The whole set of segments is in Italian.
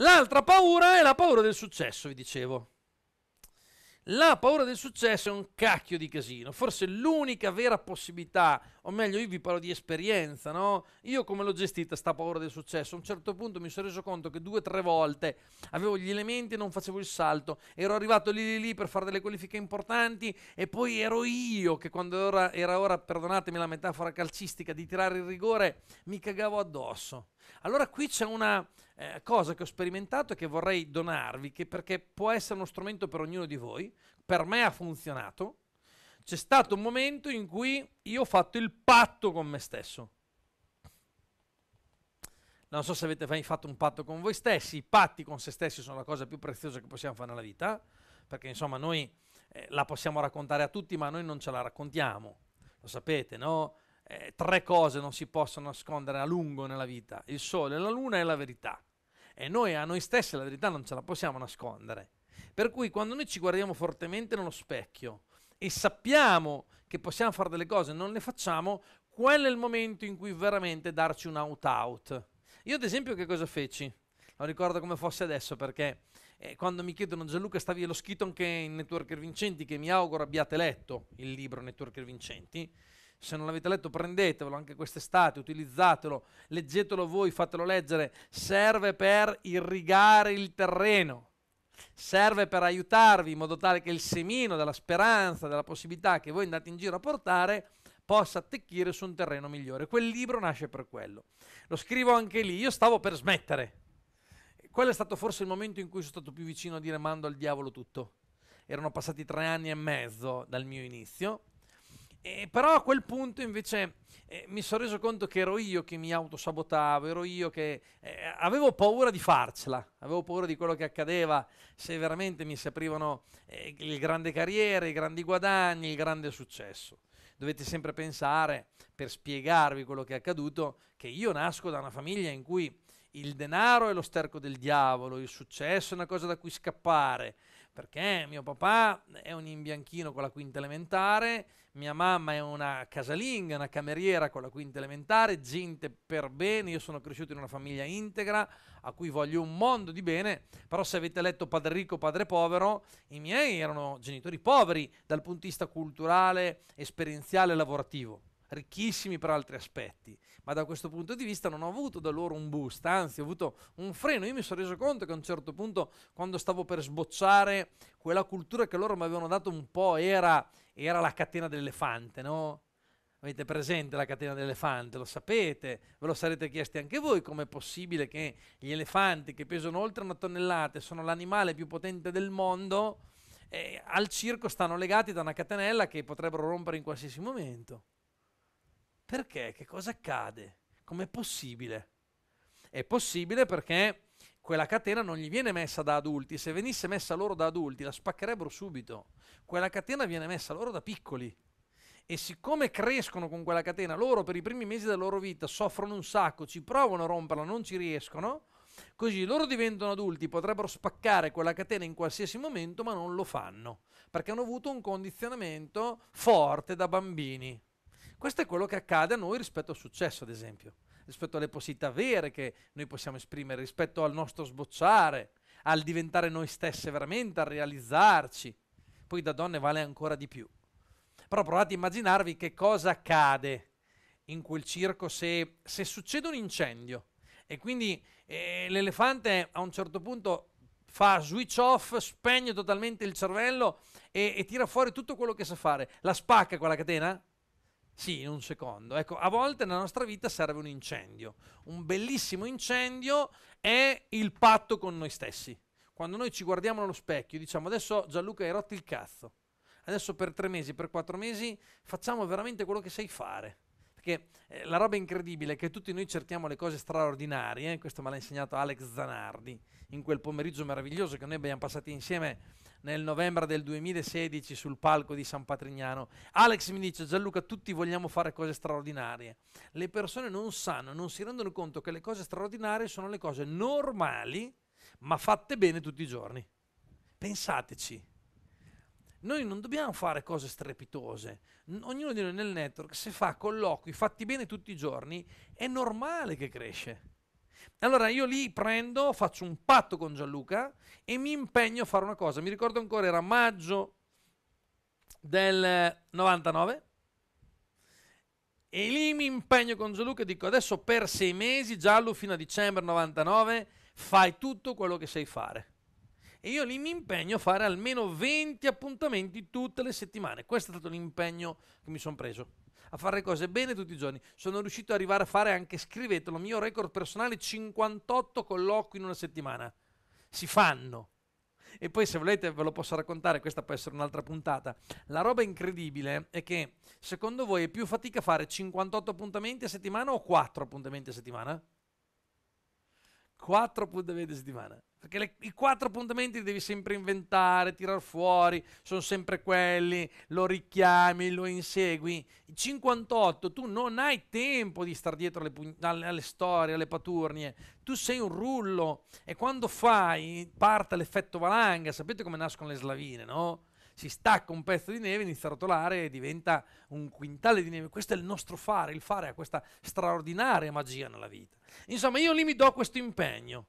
L'altra paura è la paura del successo, vi dicevo. La paura del successo è un cacchio di casino. Forse l'unica vera possibilità, o meglio, io vi parlo di esperienza, no? Io come l'ho gestita sta paura del successo? A un certo punto mi sono reso conto che due o tre volte avevo gli elementi e non facevo il salto. Ero arrivato lì lì lì per fare delle qualifiche importanti e poi ero io che quando era, era ora, perdonatemi la metafora calcistica, di tirare il rigore, mi cagavo addosso. Allora qui c'è una eh, cosa che ho sperimentato e che vorrei donarvi, che perché può essere uno strumento per ognuno di voi, per me ha funzionato. C'è stato un momento in cui io ho fatto il patto con me stesso. Non so se avete mai fatto un patto con voi stessi, i patti con se stessi sono la cosa più preziosa che possiamo fare nella vita, perché insomma noi eh, la possiamo raccontare a tutti, ma noi non ce la raccontiamo. Lo sapete, no? eh, tre cose non si possono nascondere a lungo nella vita, il sole, la luna e la verità. E noi a noi stessi la verità non ce la possiamo nascondere. Per cui quando noi ci guardiamo fortemente nello specchio e sappiamo che possiamo fare delle cose e non le facciamo, quello è il momento in cui veramente darci un out-out. Io ad esempio che cosa feci? Lo ricordo come fosse adesso perché eh, quando mi chiedono Gianluca stavi, l'ho scritto anche in Networker Vincenti che mi auguro abbiate letto il libro Networker Vincenti, se non l'avete letto prendetevelo anche quest'estate, utilizzatelo, leggetelo voi, fatelo leggere, serve per irrigare il terreno, serve per aiutarvi in modo tale che il semino della speranza, della possibilità che voi andate in giro a portare possa attecchire su un terreno migliore. Quel libro nasce per quello. Lo scrivo anche lì, io stavo per smettere. Quello è stato forse il momento in cui sono stato più vicino a dire mando al diavolo tutto. Erano passati tre anni e mezzo dal mio inizio eh, però a quel punto invece eh, mi sono reso conto che ero io che mi autosabotavo, ero io che eh, avevo paura di farcela, avevo paura di quello che accadeva se veramente mi si aprivano eh, le grandi carriere, i grandi guadagni, il grande successo. Dovete sempre pensare, per spiegarvi quello che è accaduto, che io nasco da una famiglia in cui il denaro è lo sterco del diavolo, il successo è una cosa da cui scappare, perché mio papà è un imbianchino con la quinta elementare, mia mamma è una casalinga, una cameriera con la quinta elementare, gente per bene, io sono cresciuto in una famiglia integra a cui voglio un mondo di bene, però se avete letto Padre ricco, Padre povero, i miei erano genitori poveri dal punto di vista culturale, esperienziale e lavorativo, ricchissimi per altri aspetti ma da questo punto di vista non ho avuto da loro un boost, anzi ho avuto un freno. Io mi sono reso conto che a un certo punto, quando stavo per sbocciare, quella cultura che loro mi avevano dato un po' era, era la catena dell'elefante, no? Avete presente la catena dell'elefante, lo sapete, ve lo sarete chiesti anche voi com'è possibile che gli elefanti che pesano oltre una tonnellata e sono l'animale più potente del mondo, eh, al circo stanno legati da una catenella che potrebbero rompere in qualsiasi momento. Perché? Che cosa accade? Com'è possibile? È possibile perché quella catena non gli viene messa da adulti, se venisse messa loro da adulti la spaccherebbero subito. Quella catena viene messa loro da piccoli. E siccome crescono con quella catena, loro per i primi mesi della loro vita soffrono un sacco, ci provano a romperla, non ci riescono, così loro diventano adulti, potrebbero spaccare quella catena in qualsiasi momento, ma non lo fanno, perché hanno avuto un condizionamento forte da bambini. Questo è quello che accade a noi rispetto al successo, ad esempio, rispetto alle possibilità vere che noi possiamo esprimere, rispetto al nostro sbocciare, al diventare noi stesse veramente, al realizzarci. Poi da donne vale ancora di più. Però provate a immaginarvi che cosa accade in quel circo se, se succede un incendio e quindi eh, l'elefante a un certo punto fa switch off, spegne totalmente il cervello e, e, tira fuori tutto quello che sa fare. La spacca quella catena? Sì, in un secondo. Ecco, a volte nella nostra vita serve un incendio. Un bellissimo incendio è il patto con noi stessi. Quando noi ci guardiamo allo specchio e diciamo adesso Gianluca hai rotto il cazzo. Adesso per tre mesi, per quattro mesi facciamo veramente quello che sai fare. Perché eh, la roba incredibile è che tutti noi cerchiamo le cose straordinarie, eh, questo me l'ha insegnato Alex Zanardi in quel pomeriggio meraviglioso che noi abbiamo passato insieme nel novembre del 2016 sul palco di San Patrignano. Alex mi dice Gianluca, tutti vogliamo fare cose straordinarie. Le persone non sanno, non si rendono conto che le cose straordinarie sono le cose normali, ma fatte bene tutti i giorni. Pensateci. Noi non dobbiamo fare cose strepitose. Ognuno di noi nel network, se fa colloqui fatti bene tutti i giorni, è normale che cresce allora io lì prendo, faccio un patto con Gianluca e mi impegno a fare una cosa. Mi ricordo ancora, era maggio del 99 e lì mi impegno con Gianluca e dico adesso per sei mesi, Giallo fino a dicembre 99, fai tutto quello che sai fare. E io lì mi impegno a fare almeno 20 appuntamenti tutte le settimane. Questo è stato l'impegno che mi sono preso a fare le cose bene tutti i giorni. Sono riuscito ad arrivare a fare anche, scrivetelo, mio record personale, 58 colloqui in una settimana. Si fanno. E poi se volete ve lo posso raccontare, questa può essere un'altra puntata. La roba incredibile è che secondo voi è più fatica fare 58 appuntamenti a settimana o 4 appuntamenti a settimana? 4 appuntamenti a settimana. Perché le, i quattro appuntamenti li devi sempre inventare, tirar fuori, sono sempre quelli, lo richiami, lo insegui. I 58, tu non hai tempo di stare dietro alle, alle, alle storie, alle paturnie. Tu sei un rullo e quando fai parte l'effetto valanga. Sapete come nascono le slavine, no? si stacca un pezzo di neve, inizia a rotolare e diventa un quintale di neve. Questo è il nostro fare, il fare ha questa straordinaria magia nella vita. Insomma, io lì mi do questo impegno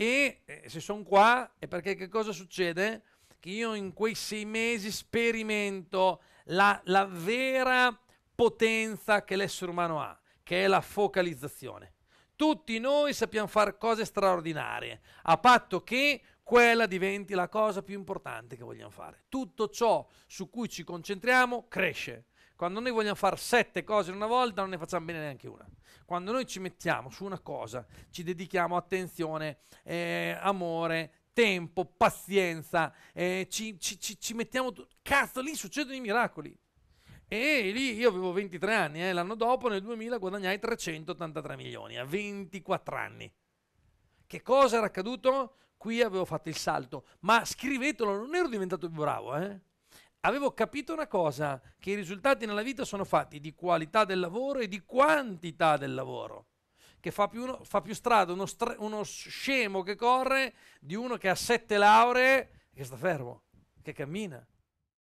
e eh, se sono qua è perché che cosa succede? Che io in quei sei mesi sperimento la, la vera potenza che l'essere umano ha, che è la focalizzazione. Tutti noi sappiamo fare cose straordinarie, a patto che quella diventi la cosa più importante che vogliamo fare. Tutto ciò su cui ci concentriamo cresce. Quando noi vogliamo fare sette cose in una volta non ne facciamo bene neanche una. Quando noi ci mettiamo su una cosa, ci dedichiamo attenzione, eh, amore, tempo, pazienza, eh, ci, ci, ci, ci, mettiamo... T- Cazzo, lì succedono i miracoli. E lì io avevo 23 anni, eh, l'anno dopo nel 2000 guadagnai 383 milioni a 24 anni. Che cosa era accaduto? Qui avevo fatto il salto, ma scrivetelo, non ero diventato più bravo, eh? avevo capito una cosa, che i risultati nella vita sono fatti di qualità del lavoro e di quantità del lavoro, che fa più, uno, fa più strada uno, stre, uno, scemo che corre di uno che ha sette lauree e che sta fermo, che cammina.